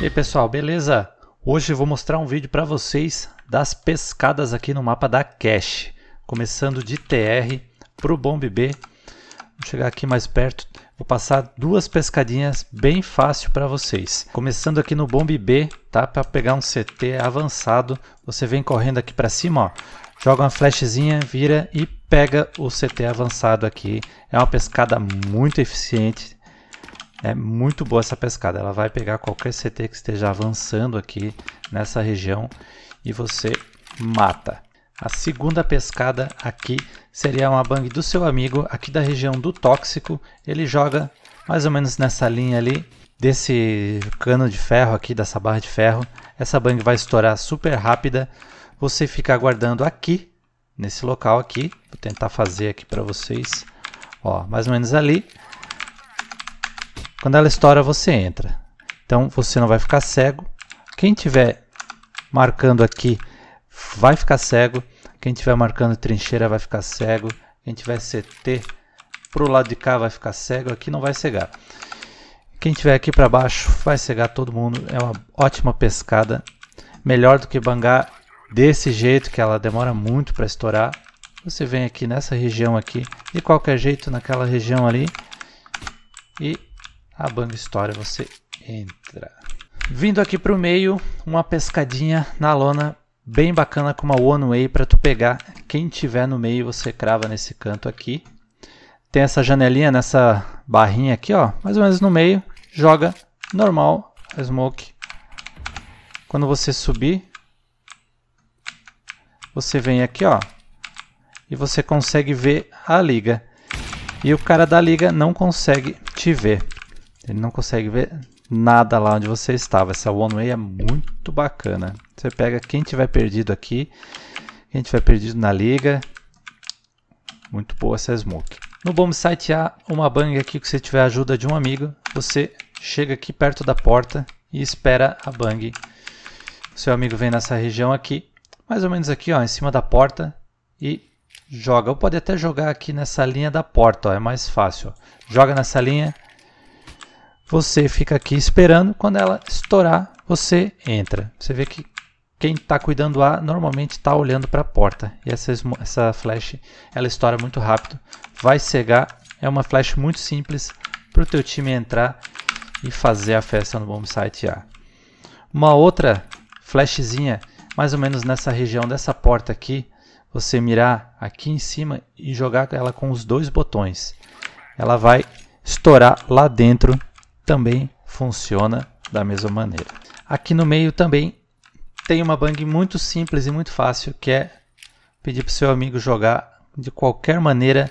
E aí pessoal, beleza? Hoje eu vou mostrar um vídeo para vocês das pescadas aqui no mapa da cache. Começando de TR para o Bomb B. Vou chegar aqui mais perto. Vou passar duas pescadinhas bem fácil para vocês. Começando aqui no Bomb B, tá? Para pegar um CT avançado, você vem correndo aqui para cima, ó. Joga uma flashzinha, vira e pega o CT avançado aqui. É uma pescada muito eficiente, é muito boa essa pescada. Ela vai pegar qualquer CT que esteja avançando aqui nessa região e você mata. A segunda pescada aqui seria uma bang do seu amigo, aqui da região do tóxico. Ele joga mais ou menos nessa linha ali, desse cano de ferro aqui, dessa barra de ferro. Essa bang vai estourar super rápida. Você fica aguardando aqui, nesse local aqui. Vou tentar fazer aqui para vocês. Ó, mais ou menos ali. Quando ela estoura, você entra. Então, você não vai ficar cego. Quem tiver marcando aqui vai ficar cego. Quem tiver marcando trincheira vai ficar cego. Quem tiver CT pro lado de cá vai ficar cego. Aqui não vai cegar. Quem tiver aqui para baixo vai cegar todo mundo. É uma ótima pescada. Melhor do que bangar desse jeito que ela demora muito para estourar. Você vem aqui nessa região aqui, de qualquer jeito naquela região ali e a Bang História você entra. Vindo aqui para o meio, uma pescadinha na lona bem bacana com uma one way para tu pegar. Quem tiver no meio você crava nesse canto aqui. Tem essa janelinha nessa barrinha aqui, ó, mais ou menos no meio. Joga normal, smoke. Quando você subir, você vem aqui, ó, e você consegue ver a liga. E o cara da liga não consegue te ver. Ele não consegue ver nada lá onde você estava. Essa One Way é muito bacana. Você pega quem tiver perdido aqui, quem tiver perdido na liga. Muito boa essa smoke. No bom site há uma bang aqui que você tiver ajuda de um amigo, você chega aqui perto da porta e espera a bang. Seu amigo vem nessa região aqui, mais ou menos aqui, ó, em cima da porta e joga. Ou pode até jogar aqui nessa linha da porta, ó, é mais fácil. Ó. Joga nessa linha, você fica aqui esperando, quando ela estourar, você entra. Você vê que quem está cuidando A normalmente está olhando para a porta. E essa, essa flash, ela estoura muito rápido, vai cegar. É uma flash muito simples para o teu time entrar e fazer a festa no bombsite A. Uma outra flashzinha, mais ou menos nessa região dessa porta aqui, você mirar aqui em cima e jogar ela com os dois botões. Ela vai estourar lá dentro também funciona da mesma maneira. Aqui no meio também tem uma bang muito simples e muito fácil, que é pedir para o seu amigo jogar de qualquer maneira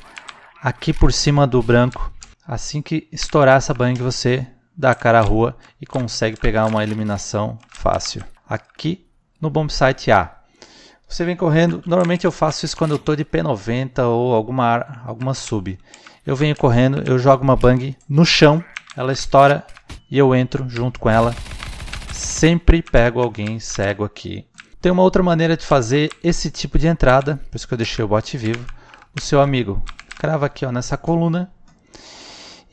aqui por cima do branco. Assim que estourar essa bang, você dá a cara à rua e consegue pegar uma eliminação fácil. Aqui no bomb site A. Você vem correndo, normalmente eu faço isso quando eu estou de P90 ou alguma, alguma sub. Eu venho correndo, eu jogo uma bang no chão ela estoura e eu entro junto com ela. Sempre pego alguém cego aqui. Tem uma outra maneira de fazer esse tipo de entrada, por isso que eu deixei o bot vivo. O seu amigo crava aqui ó, nessa coluna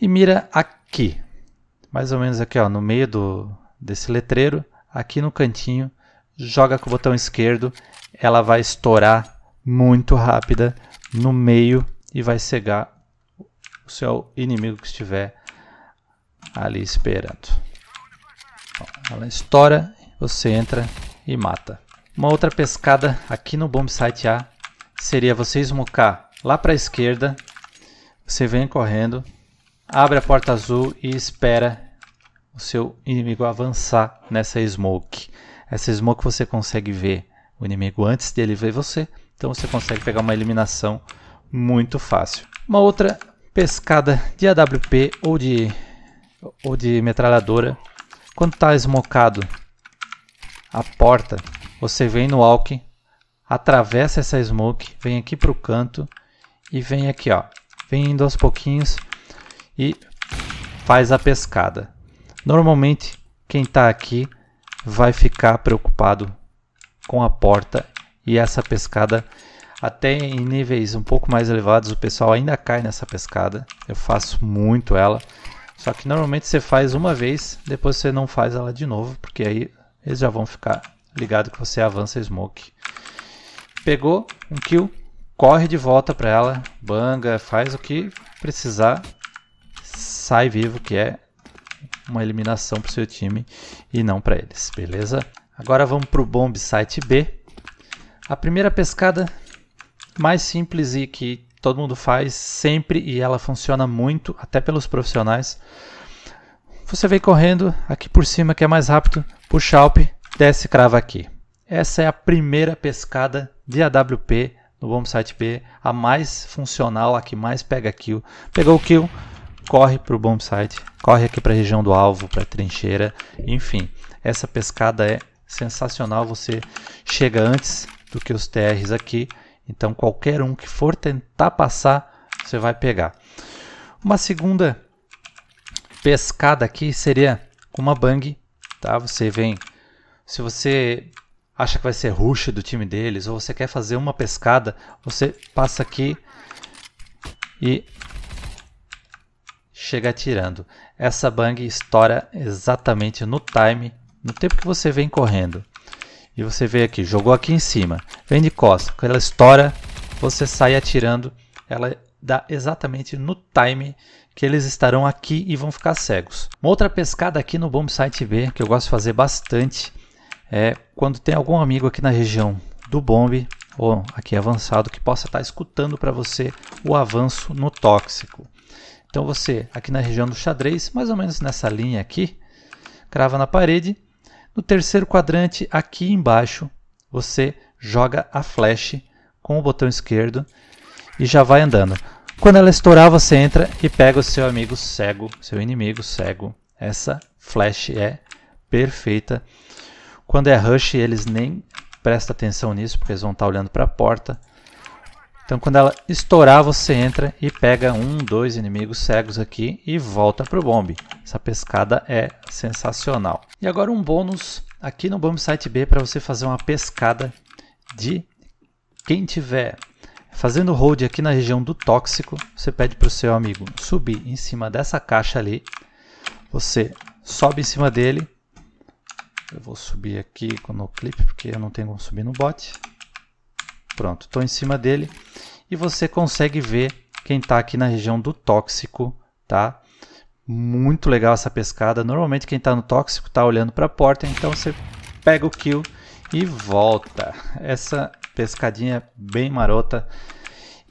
e mira aqui, mais ou menos aqui ó, no meio do, desse letreiro, aqui no cantinho, joga com o botão esquerdo, ela vai estourar muito rápida no meio e vai cegar o seu inimigo que estiver ali esperando. Bom, ela estoura, você entra e mata. Uma outra pescada aqui no Bombsite A seria você smocar lá para a esquerda, você vem correndo, abre a porta azul e espera o seu inimigo avançar nessa smoke. Essa smoke você consegue ver o inimigo antes dele ver você, então você consegue pegar uma eliminação muito fácil. Uma outra pescada de AWP ou de ou de metralhadora. Quando está esmocado a porta, você vem no walk, atravessa essa smoke, vem aqui para o canto e vem aqui, ó, vem indo aos pouquinhos e faz a pescada. Normalmente quem está aqui vai ficar preocupado com a porta e essa pescada até em níveis um pouco mais elevados o pessoal ainda cai nessa pescada. Eu faço muito ela. Só que normalmente você faz uma vez, depois você não faz ela de novo, porque aí eles já vão ficar ligados que você avança smoke. Pegou um kill, corre de volta para ela, banga, faz o que precisar, sai vivo, que é uma eliminação para seu time e não para eles, beleza? Agora vamos para o bomb site B. A primeira pescada mais simples e que todo mundo faz sempre e ela funciona muito, até pelos profissionais. Você vem correndo aqui por cima que é mais rápido, puxa alp, desce crava aqui. Essa é a primeira pescada de AWP no Bombsite Site B, a mais funcional, a que mais pega kill. Pegou o kill, corre para o Bombsite, Site, corre aqui para a região do alvo, para a trincheira, enfim. Essa pescada é sensacional, você chega antes do que os TRs aqui então qualquer um que for tentar passar, você vai pegar. Uma segunda pescada aqui seria com uma bang, tá? Você vem, se você acha que vai ser rush do time deles ou você quer fazer uma pescada, você passa aqui e chega atirando. Essa bang estoura exatamente no time, no tempo que você vem correndo. E você vê aqui, jogou aqui em cima. Vem de costas, quando ela estoura, você sai atirando. Ela dá exatamente no time que eles estarão aqui e vão ficar cegos. Uma outra pescada aqui no bombsite B, que eu gosto de fazer bastante, é quando tem algum amigo aqui na região do bomb ou aqui avançado que possa estar escutando para você o avanço no tóxico. Então você aqui na região do xadrez, mais ou menos nessa linha aqui, crava na parede. No terceiro quadrante aqui embaixo, você joga a flash com o botão esquerdo e já vai andando. Quando ela estourar, você entra e pega o seu amigo cego, seu inimigo cego. Essa flash é perfeita. Quando é rush, eles nem prestam atenção nisso, porque eles vão estar olhando para a porta. Então, quando ela estourar, você entra e pega um, dois inimigos cegos aqui e volta para o bomb. Essa pescada é sensacional. E agora um bônus aqui no bombsite B para você fazer uma pescada de quem tiver fazendo hold aqui na região do tóxico, você pede para o seu amigo subir em cima dessa caixa ali, você sobe em cima dele, eu vou subir aqui no clip porque eu não tenho como subir no bot, pronto, estou em cima dele e você consegue ver quem está aqui na região do tóxico, tá? Muito legal essa pescada, normalmente quem está no tóxico está olhando para a porta, então você pega o kill e volta. Essa pescadinha é bem marota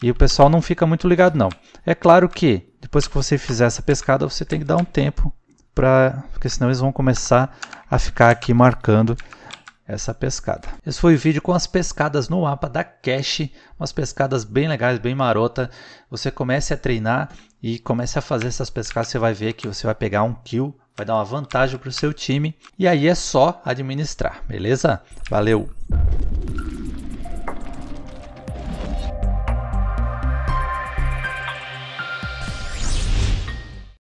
e o pessoal não fica muito ligado não. É claro que depois que você fizer essa pescada, você tem que dar um tempo para porque senão eles vão começar a ficar aqui marcando essa pescada. Esse foi o vídeo com as pescadas no mapa da Cache, umas pescadas bem legais, bem marota. Você comece a treinar e comece a fazer essas pescadas, você vai ver que você vai pegar um kill vai dar uma vantagem para o seu time e aí é só administrar, beleza? Valeu!